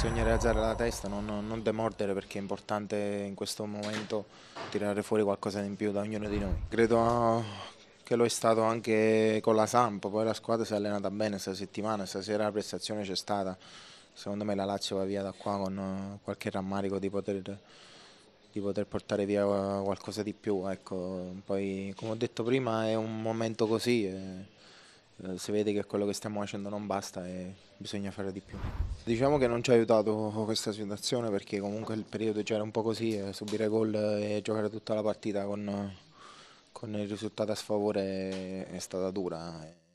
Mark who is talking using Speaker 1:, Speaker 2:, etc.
Speaker 1: bisogna rialzare la testa, non, non demordere perché è importante in questo momento tirare fuori qualcosa in più da ognuno di noi. Credo ah, che lo è stato anche con la Samp, poi la squadra si è allenata bene questa settimana, stasera la prestazione c'è stata, secondo me la Lazio va via da qua con eh, qualche rammarico di poter di poter portare via eh, qualcosa di più. Ecco. Poi, come ho detto prima, è un momento così. E... Eh. Eh, si vede che quello che stiamo facendo non basta e bisogna fare di più. Diciamo che non ci ha aiutato questa situazione perché comunque il periodo già era un po' così, eh, subire gol e giocare tutta la partita con, con il risultato a sfavore è stata dura.